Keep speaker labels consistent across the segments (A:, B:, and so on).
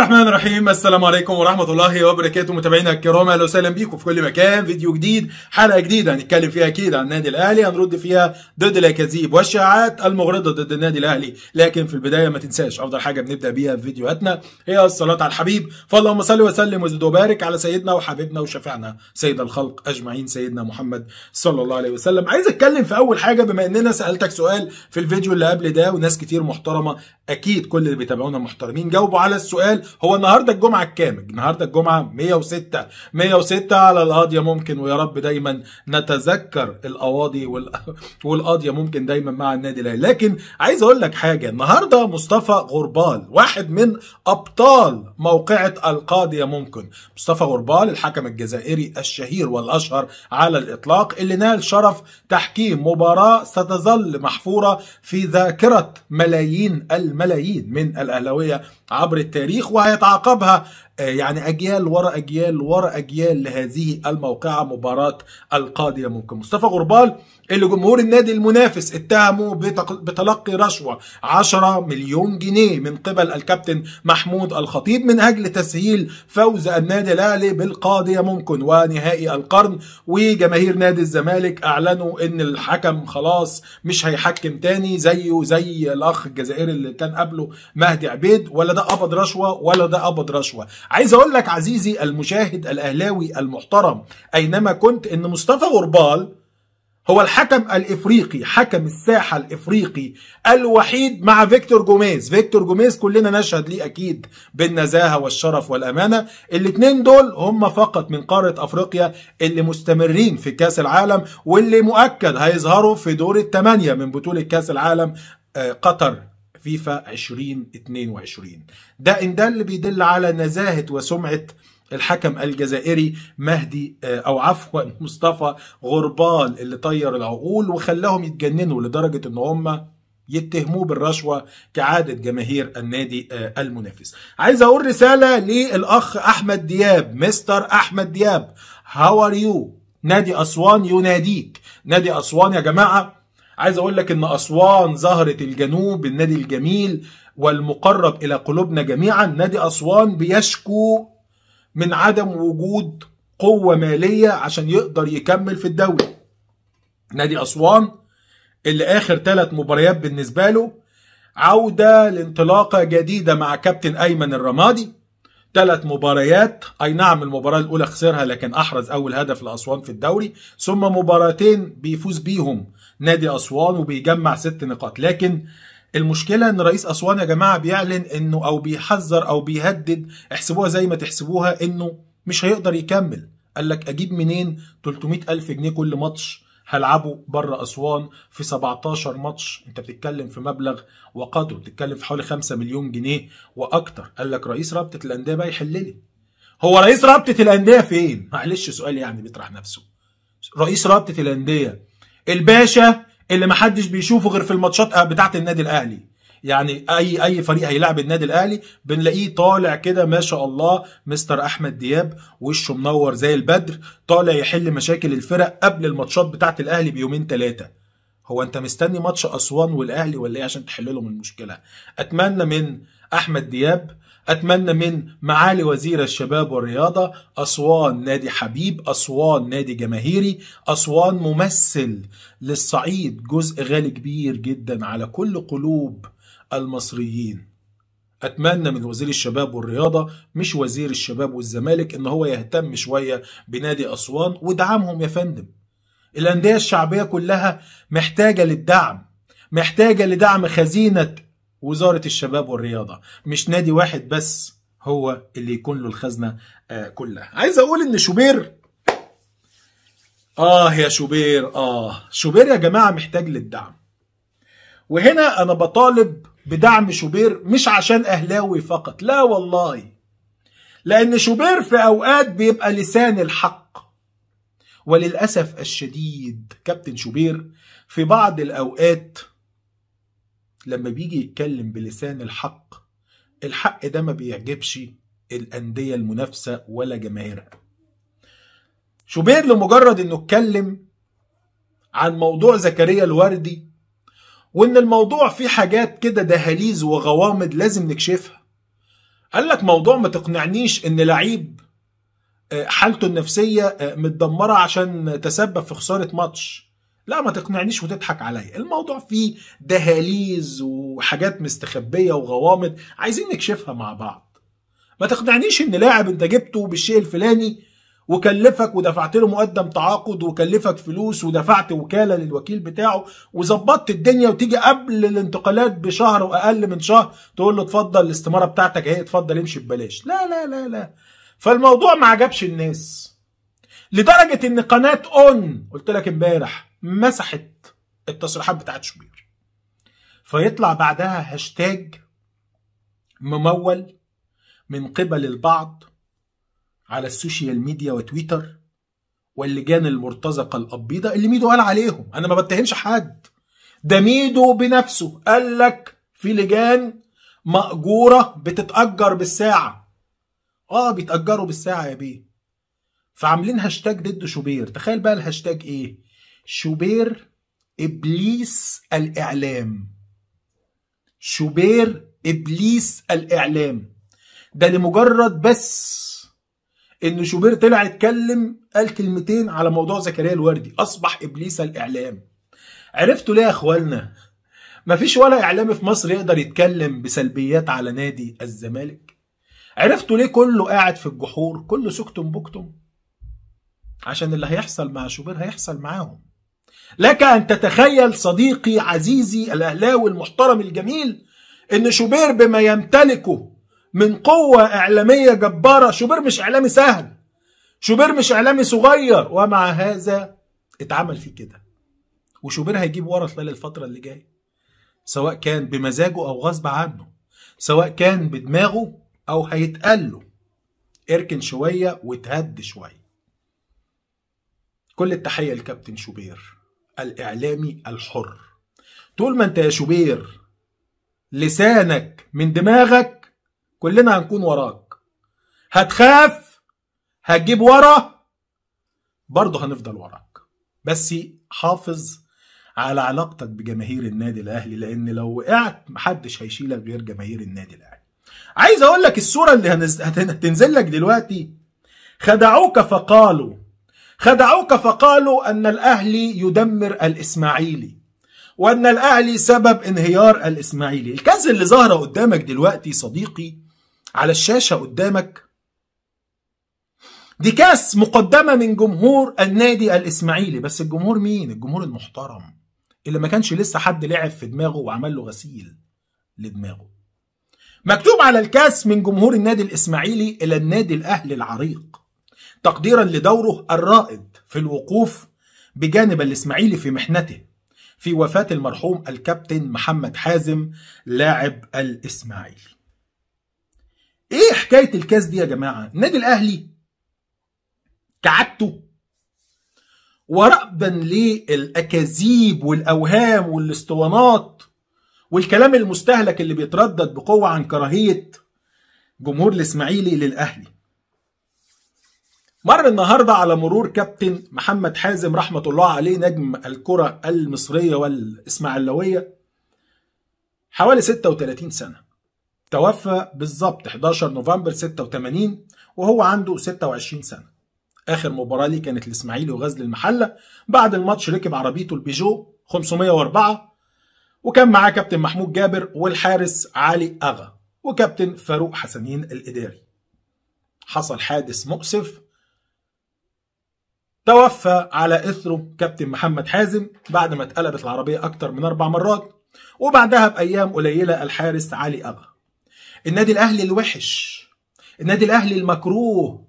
A: الرحمن الرحيم السلام عليكم ورحمة الله وبركاته متابعينا الكرام اهلا وسهلا بيكم في كل مكان فيديو جديد حلقة جديدة هنتكلم فيها اكيد عن النادي الاهلي هنرد فيها ضد الاكاذيب والشائعات المغرضة ضد النادي الاهلي لكن في البداية ما تنساش افضل حاجة بنبدأ بيها في فيديوهاتنا هي الصلاة على الحبيب فاللهم صل وسلم وزد وبارك على سيدنا وحبيبنا وشفيعنا سيد الخلق اجمعين سيدنا محمد صلى الله عليه وسلم عايز اتكلم في اول حاجة بما اننا سألتك سؤال في الفيديو اللي قبل ده وناس كتير محترمة اكيد كل اللي بيتابعونا محترمين جاوبوا على السؤال هو النهارده الجمعه الكامل النهارده الجمعه 106 106 على القاضيه ممكن ويا رب دايما نتذكر القواضي والقاضيه ممكن دايما مع النادي الاهلي لكن عايز اقول لك حاجه النهارده مصطفى غربال واحد من ابطال موقعه القاضيه ممكن مصطفى غربال الحكم الجزائري الشهير والاشهر على الاطلاق اللي نال شرف تحكيم مباراه ستظل محفوره في ذاكره ملايين الملايين من الاهلاويه عبر التاريخ وهيتعاقبها آه، يعني اجيال ورا اجيال ورا اجيال لهذه الموقعه مباراه القاضيه ممكن مصطفى غربال اللي جمهور النادي المنافس اتهمه بتلقي رشوه 10 مليون جنيه من قبل الكابتن محمود الخطيب من اجل تسهيل فوز النادي الاهلي بالقاضيه ممكن ونهائي القرن وجماهير نادي الزمالك اعلنوا ان الحكم خلاص مش هيحكم تاني زيه زي الاخ الجزائري اللي كان قبله مهدي عبيد ولا ده قبض رشوه ولا ده قبض رشوه عايز اقول لك عزيزي المشاهد الاهلاوي المحترم اينما كنت ان مصطفى غربال هو الحكم الافريقي حكم الساحه الافريقي الوحيد مع فيكتور جوميز فيكتور جوميز كلنا نشهد ليه اكيد بالنزاهه والشرف والامانه الاثنين دول هم فقط من قاره افريقيا اللي مستمرين في كاس العالم واللي مؤكد هيظهروا في دور الثمانيه من بطوله كاس العالم آه، قطر فيفا 2022 ده إن ده اللي بيدل على نزاهة وسمعة الحكم الجزائري مهدي آه، او عفوا مصطفى غربال اللي طير العقول وخلاهم يتجننوا لدرجه ان هم يتهموه بالرشوه كعاده جماهير النادي آه، المنافس. عايز اقول رساله للاخ احمد دياب مستر احمد دياب هاو ار يو؟ نادي اسوان يناديك، نادي اسوان يا جماعه عايز اقول لك ان اسوان زهره الجنوب النادي الجميل والمقرب الى قلوبنا جميعا نادي اسوان بيشكو من عدم وجود قوه ماليه عشان يقدر يكمل في الدوري نادي اسوان اللي اخر ثلاث مباريات بالنسبه له عوده لانطلاقه جديده مع كابتن ايمن الرمادي ثلاث مباريات اي نعم المباراه الاولى خسرها لكن احرز اول هدف لاسوان في الدوري ثم مباراتين بيفوز بيهم نادي اسوان وبيجمع ست نقاط لكن المشكله ان رئيس اسوان يا جماعه بيعلن انه او بيحذر او بيهدد احسبوها زي ما تحسبوها انه مش هيقدر يكمل قال لك اجيب منين 300 الف جنيه كل ماتش هلعبه بره اسوان في 17 ماتش انت بتتكلم في مبلغ وقدره بتتكلم في حوالي 5 مليون جنيه واكتر قال لك رئيس رابطه الانديه بقى يحل لي هو رئيس رابطه الانديه فين معلش سؤال يعني بيطرح نفسه رئيس رابطه الانديه الباشا اللي محدش بيشوفه غير في الماتشات آه، بتاعه النادي الاهلي يعني اي اي فريق هيلاعب النادي الاهلي بنلاقيه طالع كده ما شاء الله مستر احمد دياب وشه منور زي البدر طالع يحل مشاكل الفرق قبل الماتشات بتاعه الاهلي بيومين ثلاثه هو انت مستني ماتش اسوان والاهلي ولا ايه عشان تحل لهم المشكله اتمنى من احمد دياب أتمنى من معالي وزير الشباب والرياضة أسوان نادي حبيب أسوان نادي جماهيري أسوان ممثل للصعيد جزء غالي كبير جدا على كل قلوب المصريين اتمنى من وزير الشباب والرياضه مش وزير الشباب والزمالك ان هو يهتم شويه بنادي اسوان ودعمهم يا فندم الانديه الشعبيه كلها محتاجه للدعم محتاجه لدعم خزينه وزارة الشباب والرياضة مش نادي واحد بس هو اللي يكون له الخزنة آه كلها عايز أقول إن شوبير آه يا شوبير آه شوبير يا جماعة محتاج للدعم وهنا أنا بطالب بدعم شوبير مش عشان أهلاوي فقط لا والله لأن شوبير في أوقات بيبقى لسان الحق وللأسف الشديد كابتن شوبير في بعض الأوقات لما بيجي يتكلم بلسان الحق الحق ده ما بيعجبش الأندية المنافسة ولا جماهيرها شوبير لمجرد انه اتكلم عن موضوع زكريا الوردي وان الموضوع فيه حاجات كده دهاليز وغوامض لازم نكشفها قال لك موضوع ما تقنعنيش ان لعيب آه، حالته النفسية آه، متدمرة عشان تسبب في خسارة ماتش لا ما تقنعنيش وتضحك عليا الموضوع فيه دهاليز وحاجات مستخبيه وغوامض عايزين نكشفها مع بعض ما تقنعنيش ان لاعب انت جبته بالشيء الفلاني وكلفك ودفعت له مقدم تعاقد وكلفك فلوس ودفعت وكاله للوكيل بتاعه وظبطت الدنيا وتيجي قبل الانتقالات بشهر واقل من شهر تقول له اتفضل الاستماره بتاعتك اهي اتفضل امشي ببلاش لا لا لا لا فالموضوع ما عجبش الناس لدرجه ان قناه اون قلت لك امبارح مسحت التصريحات بتاعت شوبير فيطلع بعدها هاشتاج ممول من قبل البعض على السوشيال ميديا وتويتر واللجان المرتزقه القبيضه اللي ميدو قال عليهم انا ما بتهمش حد ده ميدو بنفسه قال لك في لجان مأجورة بتتأجر بالساعة اه بيتأجروا بالساعة يا بيه فعاملين هاشتاج ضد شوبير تخيل بقى الهاشتاج ايه شوبير ابليس الاعلام شوبير ابليس الاعلام ده لمجرد بس ان شوبير طلع اتكلم قال كلمتين على موضوع زكريا الوردي اصبح ابليس الاعلام عرفتوا ليه يا اخوانا مفيش ولا اعلامي في مصر يقدر يتكلم بسلبيات على نادي الزمالك عرفتوا ليه كله قاعد في الجحور كله سكتم بكتم عشان اللي هيحصل مع شوبير هيحصل معاهم لك أن تتخيل صديقي عزيزي الأهلاوي المحترم الجميل إن شوبير بما يمتلكه من قوة إعلامية جبارة شوبير مش إعلامي سهل شوبير مش إعلامي صغير ومع هذا اتعمل فيه كده وشوبير هيجيب ورا خلال الفترة اللي جاية سواء كان بمزاجه أو غصب عنه سواء كان بدماغه أو هيتقله اركن شوية وتهد شوية كل التحية لكابتن شوبير الإعلامي الحر طول ما أنت يا شوبير لسانك من دماغك كلنا هنكون وراك هتخاف هتجيب ورا برضه هنفضل وراك بس حافظ على علاقتك بجماهير النادي الاهلي لان لو وقعت محدش هيشيلك غير جماهير النادي الاهلي عايز اقول لك الصوره اللي هتنزل لك دلوقتي خدعوك فقالوا خدعوك فقالوا أن الأهلي يدمر الإسماعيلي وأن الأهلي سبب انهيار الإسماعيلي الكنز اللي ظاهرة قدامك دلوقتي صديقي على الشاشة قدامك دي كاس مقدمة من جمهور النادي الإسماعيلي بس الجمهور مين؟ الجمهور المحترم اللي ما كانش لسه حد لعب في دماغه وعمل له غسيل لدماغه مكتوب على الكاس من جمهور النادي الإسماعيلي إلى النادي الأهلي العريق تقديرا لدوره الرائد في الوقوف بجانب الإسماعيلي في محنته في وفاة المرحوم الكابتن محمد حازم لاعب الإسماعيلي ايه حكاية الكاس دي يا جماعة النادي الأهلي كعبته ورأبا للأكاذيب والأوهام والاسطوانات والكلام المستهلك اللي بيتردد بقوة عن كراهية جمهور الإسماعيلي للأهلي مر النهارده على مرور كابتن محمد حازم رحمه الله عليه نجم الكره المصريه والاسماعيلاويه حوالي 36 سنه توفى بالظبط 11 نوفمبر 86 وهو عنده 26 سنه اخر مباراه ليه كانت الاسماعيلي وغزل المحله بعد الماتش ركب عربيته البيجو 504 وكان معاه كابتن محمود جابر والحارس علي اغا وكابتن فاروق حسنين الاداري حصل حادث مؤسف توفى على إثره كابتن محمد حازم بعد ما اتقلبت العربية أكتر من أربع مرات وبعدها بأيام قليلة الحارس علي أغا النادي الأهلي الوحش النادي الأهلي المكروه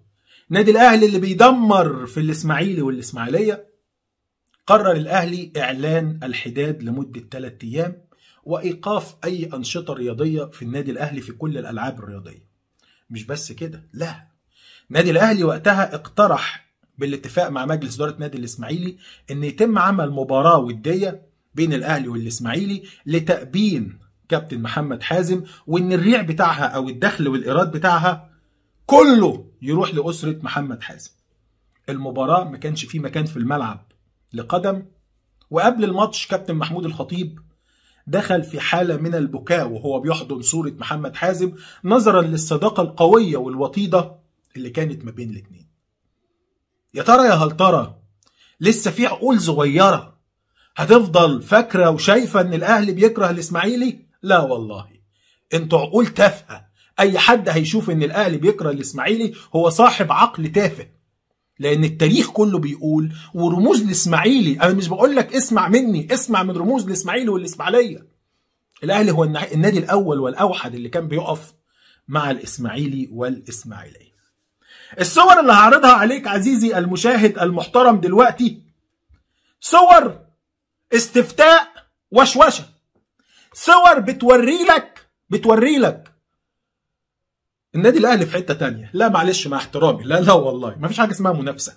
A: النادي الأهلي اللي بيدمر في الإسماعيلي والإسماعيلية قرر الأهلي إعلان الحداد لمدة ثلاثة أيام وإيقاف أي أنشطة رياضية في النادي الأهلي في كل الألعاب الرياضية مش بس كده لا النادي الأهلي وقتها اقترح بالاتفاق مع مجلس إدارة نادي الإسماعيلي إن يتم عمل مباراة ودية بين الأهلي والإسماعيلي لتأبين كابتن محمد حازم وإن الريع بتاعها أو الدخل والإيراد بتاعها كله يروح لأسرة محمد حازم المباراة ما كانش فيه مكان في الملعب لقدم وقبل الماتش كابتن محمود الخطيب دخل في حالة من البكاء وهو بيحضن صورة محمد حازم نظرا للصداقة القوية والوطيدة اللي كانت ما بين الاتنين يا ترى يا هل ترى لسه في عقول صغيرة هتفضل فاكرة وشايفة ان الاهلي بيكره الاسماعيلي لا والله انتوا عقول تافهة اي حد هيشوف ان الاهلي بيكره الاسماعيلي هو صاحب عقل تافه لان التاريخ كله بيقول ورموز الاسماعيلي انا مش بقول لك اسمع مني اسمع من رموز الاسماعيلي والاسماعيليه الاهلي هو النادي الاول والاوحد اللي كان بيقف مع الاسماعيلي والاسماعيليه الصور اللي هعرضها عليك عزيزي المشاهد المحترم دلوقتي صور استفتاء وشوشة صور بتوري لك بتوري لك النادي الاهلي في حته تانية لا معلش مع احترامي لا لا والله ما فيش حاجه اسمها منافسه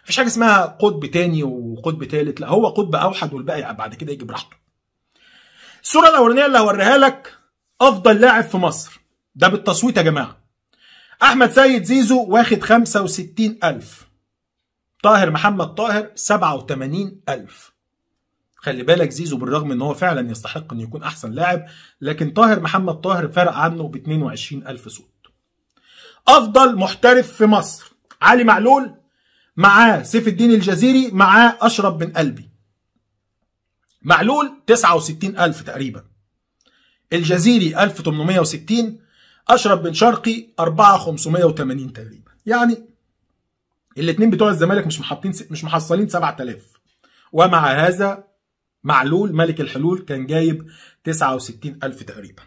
A: ما فيش حاجه اسمها قطب تاني وقطب تالت لا هو قطب اوحد والباقي بعد كده يجي براحته الصوره الاولانيه اللي هوريها لك افضل لاعب في مصر ده بالتصويت يا جماعه احمد سيد زيزو واخد 65000 طاهر محمد طاهر 87000 خلي بالك زيزو بالرغم ان هو فعلا يستحق انه يكون احسن لاعب لكن طاهر محمد طاهر فرق عنه ب 22000 صوت افضل محترف في مصر علي معلول معاه سيف الدين الجزيري معاه اشرب من قلبي معلول 69000 تقريبا الجزيري 1860 اشرف بن شرقي 4580 تقريبا يعني الاثنين بتوع الزمالك مش محطين مش محصلين 7000 ومع هذا معلول ملك الحلول كان جايب 69000 تقريبا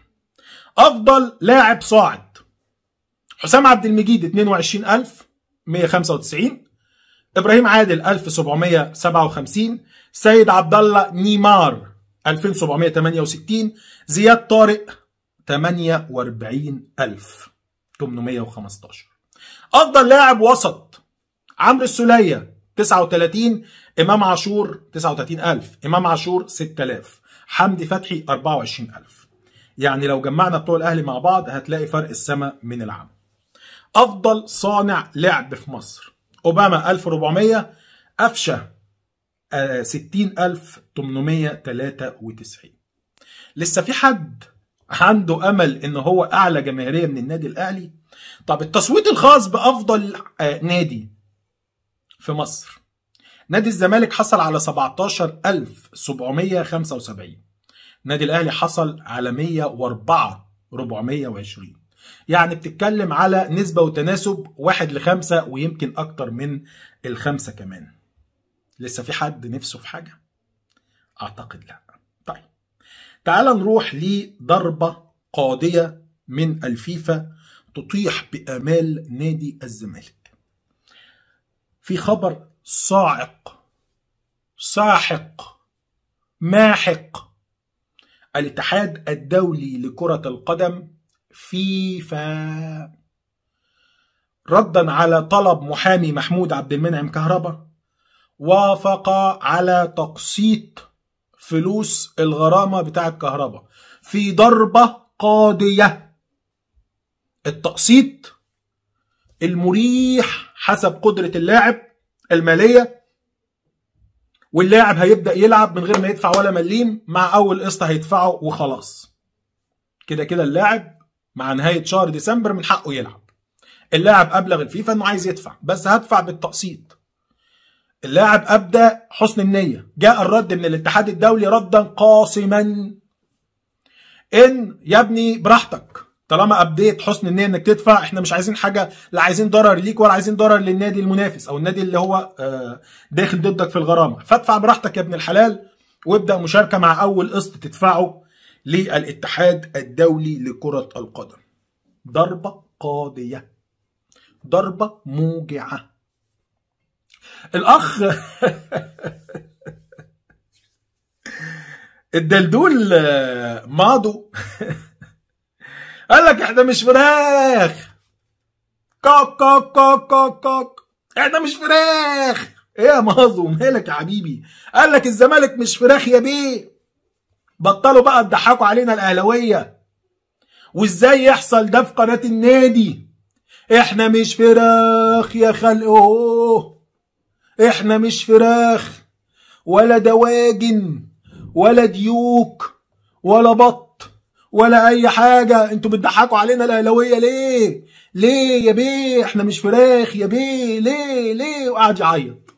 A: افضل لاعب صاعد حسام عبد المجيد 22195 ابراهيم عادل 1757 سيد عبد الله نيمار 2768 زياد طارق 48815 افضل لاعب وسط عمرو السوليه 39 امام عاشور 39000 امام عاشور 6000 حمدي فتحي 24000 يعني لو جمعنا بتوع الاهلي مع بعض هتلاقي فرق السما من العم افضل صانع لعب في مصر اوباما 1400 قفشه 60893 آه، لسه في حد عنده امل ان هو اعلى جماهيريه من النادي الاهلي طب التصويت الخاص بافضل آه، نادي في مصر نادي الزمالك حصل على 17775 النادي الاهلي حصل على 104 420 يعني بتتكلم على نسبه وتناسب 1 ل 5 ويمكن اكتر من الخمسه كمان لسه في حد نفسه في حاجه اعتقد لا تعال نروح لضربة قاضية من الفيفا تطيح بآمال نادي الزمالك في خبر صاعق ساحق ماحق الاتحاد الدولي لكرة القدم فيفا ردا على طلب محامي محمود عبد المنعم كهربا وافق على تقسيط فلوس الغرامة بتاع الكهرباء في ضربة قاضية التقسيط المريح حسب قدرة اللاعب المالية واللاعب هيبدأ يلعب من غير ما يدفع ولا مليم مع أول قسط هيدفعه وخلاص كده كده اللاعب مع نهاية شهر ديسمبر من حقه يلعب اللاعب أبلغ الفيفا إنه عايز يدفع بس هدفع بالتقسيط اللاعب أبدى حسن النية جاء الرد من الاتحاد الدولي ردا قاصما إن يا ابني براحتك طالما ابديت حسن النيه انك تدفع احنا مش عايزين حاجه لا عايزين ضرر ليك ولا عايزين ضرر للنادي المنافس او النادي اللي هو آه، داخل ضدك في الغرامه فادفع براحتك يا ابن الحلال وابدا مشاركه مع اول قسط تدفعه للاتحاد الدولي لكره القدم ضربه قاضيه ضربه موجعه الاخ الدلدول آه، ماضو قال لك احنا مش فراخ كوك كوك كوك كوك كوك احنا مش فراخ ايه يا ماضو مالك يا حبيبي قال لك الزمالك مش فراخ يا بيه بطلوا بقى تضحكوا علينا الاهلاويه وازاي يحصل ده في قناه النادي احنا مش فراخ يا خلقه احنا مش فراخ ولا دواجن ولا ديوك ولا بط ولا اي حاجة انتوا بتضحكوا علينا الاهلاوية ليه ليه يا بيه احنا مش فراخ يا بيه ليه ليه وقعد يعيط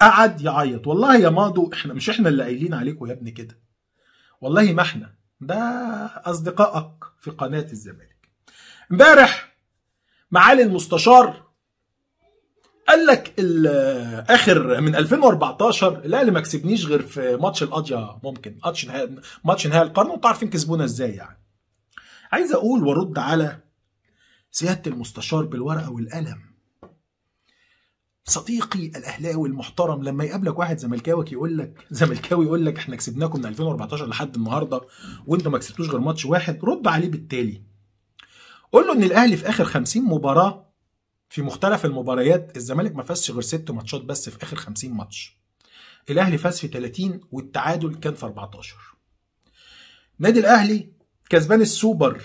A: قعد يعيط والله يا ماضو احنا مش احنا اللي قايلين عليكم يا ابني كده والله ما احنا ده اصدقائك في قناة الزمالك امبارح معالي المستشار قال لك اخر من 2014 الاهلي ما كسبنيش غير في ماتش القضيه ممكن ماتش نهائي ماتش نهائي القرن وانتوا عارفين كسبونا ازاي يعني عايز اقول وارد على سياده المستشار بالورقه والقلم صديقي الاهلاوي المحترم لما يقابلك واحد زملكاوي يقول لك زملكاوي يقول لك احنا كسبناكم من 2014 لحد النهارده وانتوا ما كسبتوش غير ماتش واحد رد عليه بالتالي قول له ان الاهلي في اخر 50 مباراه في مختلف المباريات الزمالك ما فازش غير ست ماتشات بس في اخر 50 ماتش الاهلي فاز في 30 والتعادل كان في 14 نادي الاهلي كسبان السوبر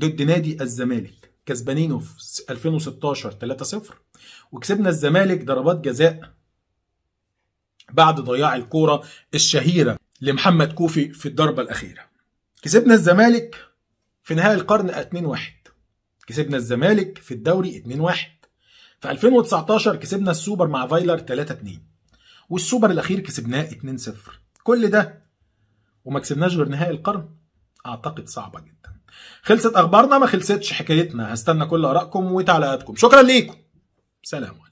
A: ضد نادي الزمالك كسبانينه في 2016 3-0 وكسبنا الزمالك ضربات جزاء بعد ضياع الكوره الشهيره لمحمد كوفي في الضربه الاخيره كسبنا الزمالك في نهائي القرن 2-1 كسبنا الزمالك في الدوري 2-1 في 2019 كسبنا السوبر مع فايلر 3-2 والسوبر الاخير كسبناه 2-0 كل ده وما كسبناش غير نهائي القرن اعتقد صعبه جدا خلصت اخبارنا ما خلصتش حكايتنا هستنى كل ارائكم وتعليقاتكم شكرا ليكم سلام عليكم